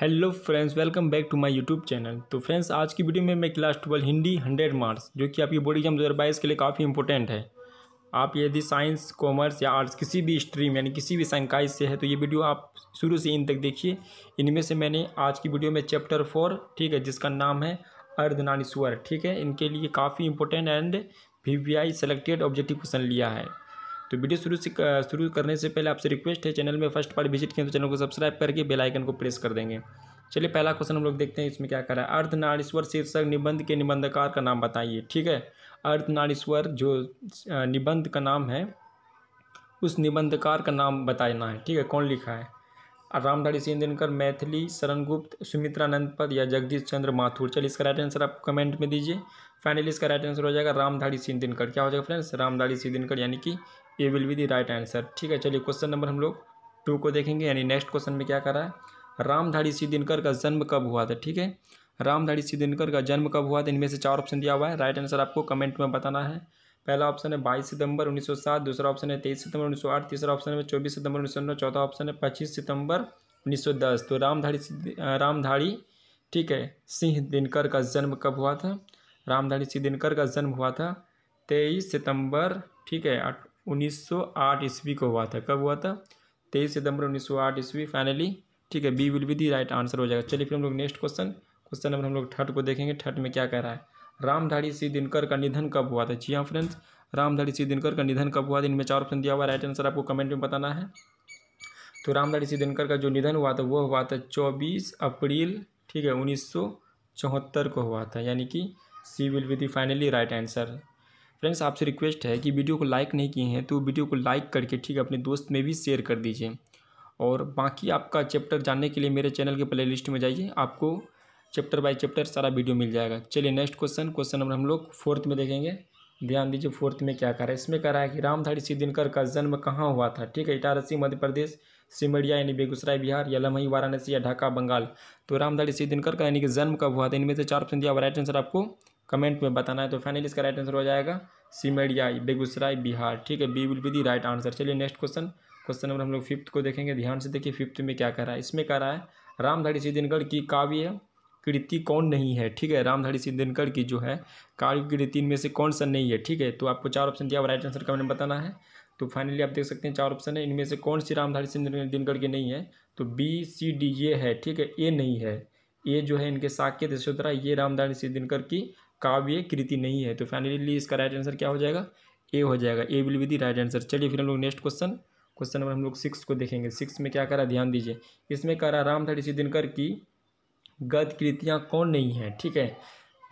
hello friends welcome back to my YouTube channel तो friends आज की वीडियो में मैं class twelve Hindi hundred marks जो कि आपकी बोर्ड एग्जाम दो के लिए काफ़ी इंपॉर्टेंट है आप यदि साइंस कॉमर्स या आर्ट्स किसी भी स्ट्रीम यानी किसी भी संकाय से है तो ये वीडियो आप शुरू से इन तक देखिए इनमें से मैंने आज की वीडियो में चैप्टर फोर ठीक है जिसका नाम है अर्धनानीश्वर ठीक है इनके लिए काफ़ी important and V V I selected objective question लिया है तो वीडियो शुरू से शुरू करने से पहले आपसे रिक्वेस्ट है चैनल में फर्स्ट पार्ट विजिट किए तो चैनल को सब्सक्राइब करके बेल आइकन को प्रेस कर देंगे चलिए पहला क्वेश्चन हम लोग देखते हैं इसमें क्या करा है अर्धनारीश्वर शीर्षक निबंध के निबंधकार का नाम बताइए ठीक है अर्धनारीश्वर जो निबंध का नाम है उस निबंधकार का नाम बताना है ठीक है कौन लिखा है रामधारी सिंह दिनकर मैथिली शरण गुप्त सुमित्रानंद पद या जगदीश चंद्र माथुर चलिए इसका राइट आंसर आप कमेंट में दीजिए फाइनली इसका राइट आंसर हो जाएगा रामधारी सिंह दिनकर क्या हो जाएगा फ्रेंड्स रामधारी सिंह दिनकर यानी कि A will be the right answer ठीक है चलिए क्वेश्चन नंबर हम लोग टू को देखेंगे यानी नेक्स्ट क्वेश्चन में क्या करा है रामधारी सिद्धिनकर दिनकर का जन्म कब हुआ था ठीक है रामधारी सिद्धिनकर दिनकर का जन्म कब हुआ था इनमें से चार ऑप्शन दिया हुआ है राइट आंसर आपको कमेंट में बताना है पहला ऑप्शन है बाईस सितंबर 1907 दूसरा ऑप्शन है तेईस सितंबर 1908 तीसरा ऑप्शन है चौबीस सितंबर उन्नीस सौ चौथा ऑप्शन है पच्चीस सितंबर उन्नीस तो रामधारी रामधारी ठीक है सिंह दिनकर का जन्म कब हुआ था रामधारी सिंह दिनकर का जन्म हुआ था तेईस सितंबर ठीक है 1908 ईस्वी को हुआ था कब हुआ था तेईस सितंबर 1908 ईस्वी फाइनली ठीक है B will be the right answer हो जाएगा चलिए फिर हम लोग नेक्स्ट क्वेश्चन क्वेश्चन नंबर हम लोग थर्ड को देखेंगे थर्ड में क्या कह रहा है रामधारी सिंह दिनकर का निधन कब हुआ था जी हाँ फ्रेंड्स रामधारी सिंह दिनकर का निधन कब हुआ था इनमें चार ऑप्शन दिया हुआ राइट आंसर आपको कमेंट में बताना है तो रामधारी सिंह दिनकर का जो निधन हुआ था वो हुआ था चौबीस अप्रैल ठीक है उन्नीस को हुआ था यानी कि C will be the finally right answer friends आपसे रिक्वेस्ट है कि वीडियो को लाइक नहीं किए हैं तो वीडियो को लाइक करके ठीक अपने दोस्त में भी शेयर कर दीजिए और बाकी आपका चैप्टर जानने के लिए मेरे चैनल के प्ले लिस्ट में जाइए आपको चैप्टर बाय चैप्टर सारा वीडियो मिल जाएगा चलिए नेक्स्ट क्वेश्चन क्वेश्चन नंबर हम लोग फोर्थ में देखेंगे ध्यान दीजिए फोर्थ में क्या कह रहा है इसमें कह रहा है कि रामधारी सिंह दिनकर का जन्म कहाँ हुआ था ठीक है इटारसी मध्य प्रदेश सिमरिया यानी बेगूसराय बिहार या लमही वाराणसी या ढाका बंगाल तो रामधारी सिंह दिनकर का यानी कि जन्म कब हुआ था इनमें से चार ऑप्शन दिया राइट आंसर आपको कमेंट में बताना है तो फाइनली इसका राइट आंसर हो जाएगा सिमरिया बेगूसराय बिहार ठीक है B will be the right answer चलिए नेक्स्ट क्वेश्चन क्वेश्चन नंबर हम लोग फिफ्थ को देखेंगे ध्यान से देखिए फिफ्थ में क्या कर रहा है इसमें कह रहा है रामधारी सिद्धिनगढ़ की काव्य कृति कौन नहीं है ठीक है रामधारी सिद्धिनकर की जो है काव्य कृति में से कौन सा नहीं है ठीक है तो आपको चार ऑप्शन दिया राइट आंसर कमेंट में बताना है तो फाइनली आप देख सकते हैं चार ऑप्शन है इनमें से कौन सी रामधारी सिंह दिनकर की नहीं है तो बी सी डी ये है ठीक है ए नहीं है ये जो है इनके साकेत यशोधरा ये रामधारी सिद्धिनगढ़ की काव्य कृति नहीं है तो फाइनली इसका राइट आंसर क्या हो जाएगा ए हो जाएगा A will be the right answer चलिए फिर हम लोग नेक्स्ट क्वेश्चन क्वेश्चन नंबर हम लोग सिक्स को देखेंगे सिक्स में क्या करा ध्यान दीजिए इसमें करा रामधर इसी दिनकर की गद कृतियाँ कौन नहीं हैं ठीक है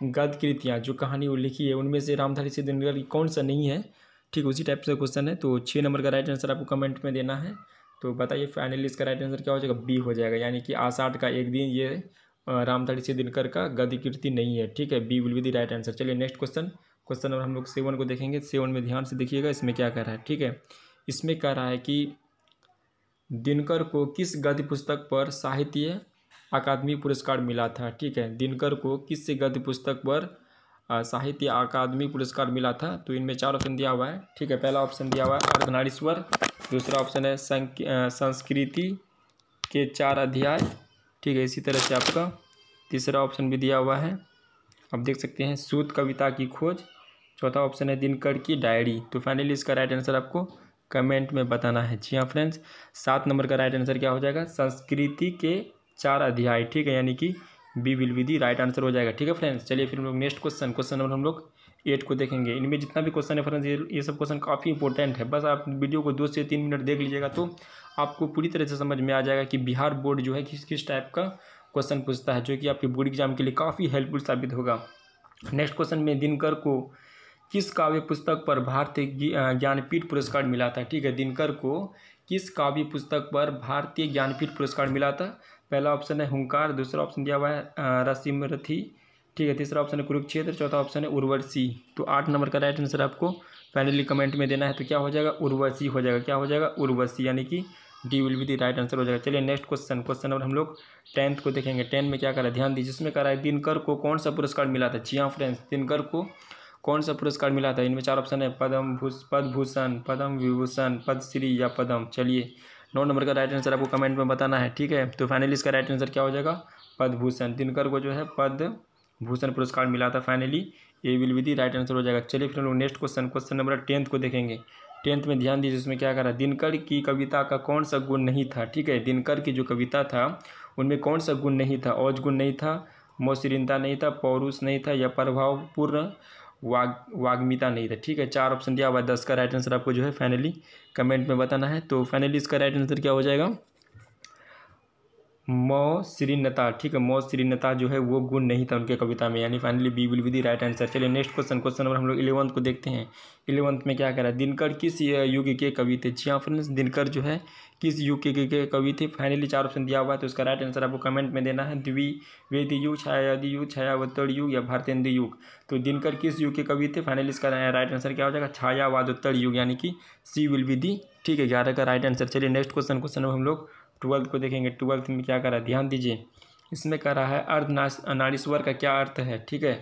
गद कृतियाँ जो कहानी वो लिखी है उनमें से रामधर इसी दिनकर की कौन सा नहीं है ठीक उसी टाइप से क्वेश्चन है तो छः नंबर का राइट आंसर आपको कमेंट में देना है तो बताइए फाइनली इसका राइट आंसर क्या हो जाएगा बी हो जाएगा यानी कि आषाढ़ का एक दिन ये रामधारी से दिनकर का गद्य कीर्ति नहीं है ठीक है B will be the right answer चलिए नेक्स्ट क्वेश्चन क्वेश्चन नंबर हम लोग सेवन को देखेंगे सेवन में ध्यान से देखिएगा इसमें क्या कह रहा है ठीक है इसमें कह रहा है कि दिनकर को किस गद्य पुस्तक पर साहित्य अकादमी पुरस्कार मिला था ठीक है दिनकर को किस गद्य पुस्तक पर साहित्य अकादमी पुरस्कार मिला था तो इनमें चार ऑप्शन दिया हुआ है ठीक है पहला ऑप्शन दिया हुआ है अर्धनारीश्वर दूसरा ऑप्शन है संस्कृति के चार अध्याय ठीक है इसी तरह से आपका तीसरा ऑप्शन भी दिया हुआ है आप देख सकते हैं सूद कविता की खोज चौथा ऑप्शन है दिनकर की डायरी तो फाइनली इसका राइट आंसर आपको कमेंट में बताना है जी हाँ फ्रेंड्स सात नंबर का राइट आंसर क्या हो जाएगा संस्कृति के चार अध्याय ठीक है यानी कि B will be the right answer हो जाएगा ठीक है फ्रेंड्स चलिए फिर हम लोग नेक्स्ट क्वेश्चन क्वेश्चन नंबर हम लोग एट को देखेंगे इनमें जितना भी क्वेश्चन है फ्रेंड्स ये ये सब क्वेश्चन काफ़ी इंपॉर्टेंट है बस आप वीडियो को दो से तीन मिनट देख लीजिएगा तो आपको पूरी तरह से समझ में आ जाएगा कि बिहार बोर्ड जो है किस किस टाइप का क्वेश्चन पूछता है जो कि आपके बोर्ड एग्जाम के लिए काफ़ी हेल्पफुल साबित होगा नेक्स्ट क्वेश्चन में दिनकर को किस काव्य पुस्तक पर भारतीय ज्ञानपीठ पुरस्कार मिला था ठीक है दिनकर को किस काव्य पुस्तक पर भारतीय ज्ञानपीठ पुरस्कार मिला था पहला ऑप्शन है हुंकार दूसरा ऑप्शन दिया हुआ है रसिमरथी ठीक है तीसरा ऑप्शन है कुरुक्षेत्र चौथा ऑप्शन है उर्वशी तो आठ नंबर का राइट आंसर आपको फाइनली कमेंट में देना है तो क्या हो जाएगा उर्वशी हो जाएगा क्या हो जाएगा उर्वशी यानी कि D will be the right answer हो जाएगा चलिए नेक्स्ट क्वेश्चन क्वेश्चन नंबर हम लोग टेंथ को देखेंगे टेंथ में क्या करा ध्यान दीजिए जिसमें करा है दिनकर को कौन सा पुरस्कार मिला था जी हाँ फ्रेंड्स दिनकर को कौन सा पुरस्कार मिला था इनमें चार ऑप्शन है पद्म भूष पद भूषण पद्म विभूषण पद्मश्री या पद्म चलिए नौ नंबर का राइट आंसर आपको कमेंट में बताना है ठीक है तो फाइनली इसका राइट आंसर क्या हो जाएगा पद्भूषण दिनकर को जो है पद भूषण पुरस्कार मिला था finally A will be the right answer हो जाएगा चलिए फिर हम लोग next question question number tenth को देखेंगे टेंथ में ध्यान दीजिए उसमें क्या कर रहा दिनकर की कविता का कौन सा गुण नहीं था ठीक है दिनकर की जो कविता था उनमें कौन सा गुण नहीं था औज गुण नहीं था मौसरिंदा नहीं था पौरुष नहीं था या प्रभावपूर्ण वाग वाग्मिता नहीं था ठीक है चार ऑप्शन दिया हुआ दस का राइट आंसर आपको जो है फाइनली कमेंट में बताना है तो फाइनली इसका राइट आंसर क्या हो जाएगा मौ श्रीनता ठीक है मौ श्रीनता जो है वो गुण नहीं था उनके कविता में यानी finally B will be the right answer चलिए नेक्स्ट क्वेश्चन क्वेश्चन नंबर हम लोग इलेवंथ को देखते हैं इलेवंथ में क्या कह रहा है दिनकर किस युग के कवि थे जी हाँ फ्रेंड्स दिनकर जो है किस युग के, कवि थे फाइनली चार ऑप्शन दिया हुआ है तो उसका राइट आंसर आपको कमेंट में देना है द्वि वेद युग छायादि युग छायावत्तर युग या भारतेंदु युग तो दिनकर किस युग के कवि थे फाइनली इसका राइट आंसर क्या हो जाएगा छायावादोत्तर युग यानी कि सी विल बी दी ठीक है ग्यारह का राइट आंसर चलिए नेक्स्ट क्वेश्चन क्वेश्चन हम लोग ट्वेल्थ को देखेंगे ट्वेल्थ में क्या कर रहा है ध्यान दीजिए इसमें कह रहा है अर्धना नारीश्वर का क्या अर्थ है ठीक है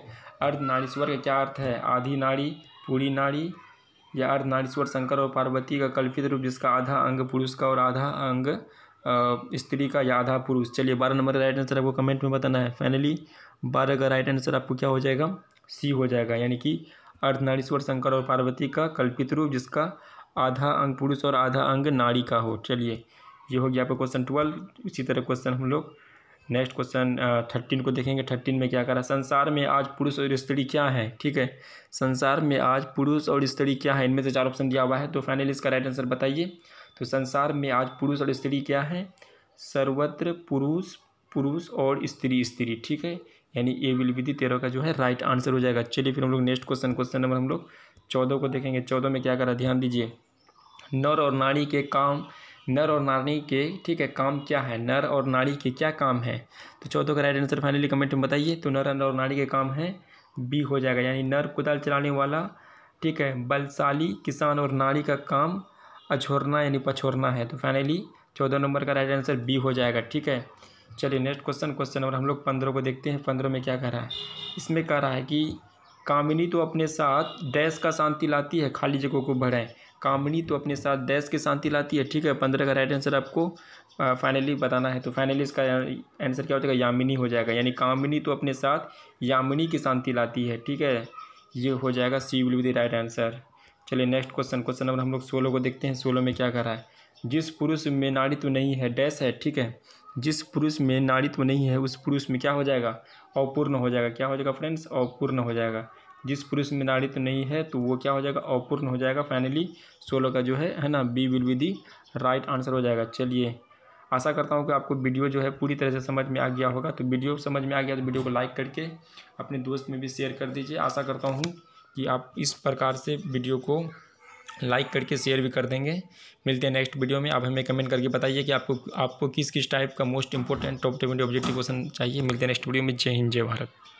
अर्धनारीश्वर का क्या अर्थ है आधी नारी पूरी नारी या अर्धनारीश्वर शंकर और पार्वती का कल्पित रूप जिसका आधा अंग पुरुष का और आधा अंग स्त्री का या आधा पुरुष चलिए बारह नंबर का राइट आंसर आपको कमेंट में बताना है फाइनली बारह का राइट आंसर आपको क्या हो जाएगा सी हो जाएगा यानी कि अर्धनारीश्वर शंकर और पार्वती का कल्पित रूप जिसका आधा अंग पुरुष और आधा अंग नारी का हो चलिए ये हो गया आपका क्वेश्चन ट्वेल्व इसी तरह क्वेश्चन हम लोग नेक्स्ट क्वेश्चन थर्टीन को देखेंगे थर्टीन में क्या करा संसार में आज पुरुष और स्त्री क्या है ठीक है संसार में आज पुरुष और स्त्री क्या है इनमें से चार ऑप्शन दिया हुआ है तो फाइनल इसका राइट आंसर बताइए तो संसार में आज पुरुष और स्त्री क्या है सर्वत्र पुरुष पुरुष और स्त्री स्त्री ठीक है यानी ए विल विधि तेरह का जो है राइट आंसर हो जाएगा चलिए फिर हम लोग नेक्स्ट क्वेश्चन क्वेश्चन नंबर हम लोग चौदह को देखेंगे चौदह में क्या करा ध्यान दीजिए नर और नारी के काम नर और नारी के ठीक है काम क्या है नर और नारी के क्या काम है तो चौथों का राइट आंसर फाइनली कमेंट में बताइए तो नर और नारी के काम है बी हो जाएगा यानी नर कुदाल चलाने वाला ठीक है बलशाली किसान और नारी का काम अछोरना यानी पछोरना है तो फाइनली चौदह नंबर का राइट आंसर बी हो जाएगा ठीक है चलिए नेक्स्ट क्वेश्चन क्वेश्चन नंबर हम लोग पंद्रह को देखते हैं पंद्रह में क्या कह रहा है इसमें कह रहा है कि कामिनी तो अपने साथ डैश का शांति लाती है खाली जगहों को भरें कामनी तो अपने साथ देश की शांति लाती है ठीक है पंद्रह का राइट आंसर आपको फाइनली बताना है तो फाइनली इसका आंसर क्या हो जाएगा यामिनी हो जाएगा यानी कामिनी तो अपने साथ यामिनी की शांति लाती है ठीक है ये हो जाएगा C will be the right answer चलिए नेक्स्ट क्वेश्चन क्वेश्चन नंबर हम लोग सोलो को देखते हैं सोलो में क्या कर रहा है जिस पुरुष में नारीत्व तो नहीं है डैश है ठीक है जिस पुरुष में नारीत्व तो नहीं है उस पुरुष में क्या हो जाएगा अपूर्ण हो जाएगा क्या हो जाएगा फ्रेंड्स अपूर्ण हो जाएगा जिस पुरुष में नाड़ित्व नहीं है तो वो क्या हो जाएगा अपूर्ण हो जाएगा फाइनली सोलह का जो है है ना B will be the right answer हो जाएगा चलिए आशा करता हूँ कि आपको वीडियो जो है पूरी तरह से समझ में आ गया होगा तो वीडियो समझ में आ गया तो वीडियो को लाइक करके अपने दोस्त में भी शेयर कर दीजिए आशा करता हूँ कि आप इस प्रकार से वीडियो को लाइक करके शेयर भी कर देंगे मिलते हैं नेक्स्ट वीडियो में आप हमें कमेंट करके बताइए कि आपको आपको किस किस टाइप का most important top twenty objective question चाहिए मिलते हैं नेक्स्ट वीडियो में जय हिंद जय भारत